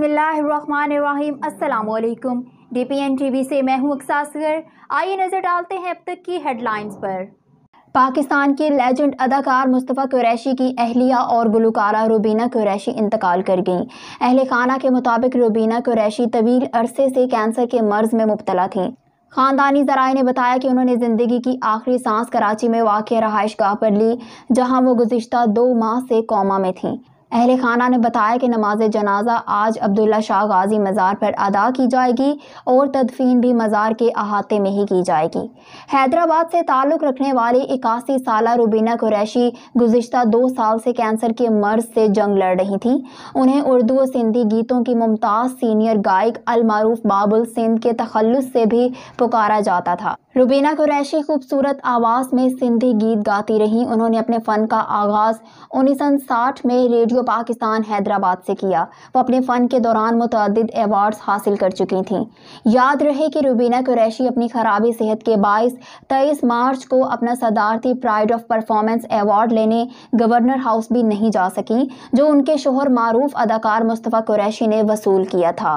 बसमिलीम D P N T V से मैं हूँ अक्सासगर आइए नज़र डालते हैं अब तक की हेडलाइंस पर पाकिस्तान के लेजेंड अदाकार मुस्तफ़ा कुरैशी की अहलिया और गुलकारा रुबीना कुरैशी इंतकाल कर गईं अहल खाना के मुताबिक रुबीना कुरैशी तवील अरसे से कैंसर के मर्ज में मुबतला थी ख़ानदानी जराए ने बताया कि उन्होंने ज़िंदगी की आखिरी सांस कराची में वाक़ रहाइश गाह पर ली जहाँ वो गुज्त दो माह से कौमा में थी अहल खाना ने बताया कि नमाज जनाजा आज अब्दुल्ला शाह गाजी मज़ार पर अदा की जाएगी और तदफीन भी मज़ार के अहाते में ही की जाएगी हैदराबाद से ताल्लुक़ रखने वाली इक्यासी साल रुबीना कुरैशी गुजशत दो साल से कैंसर के मर्ज से जंग लड़ रही थी उन्हें उर्दू और सिंधी गीतों की मुमताज़ सीनियर गायक अलमारूफ बाबुल सिंध के तखलस से भी पुकारा जाता था रुबीना कुरैशी खूबसूरत आवाज़ में सिंधी गीत गाती रहीं उन्होंने अपने फ़न का आगाज़ उन्नीस में रेडियो पाकिस्तान हैदराबाद से किया वो अपने फ़न के दौरान मुतद एवार्ड्स हासिल कर चुकी थीं याद रहे कि रुबीना कुरैशी अपनी खराबी सेहत के बायस तेईस मार्च को अपना सदारती प्राइड ऑफ परफॉर्मेंस एवार्ड लेने गवर्नर हाउस भी नहीं जा सकी जो उनके शोहर मरूफ अदाकार मुस्तफ़ा कुरैशी ने वसूल किया था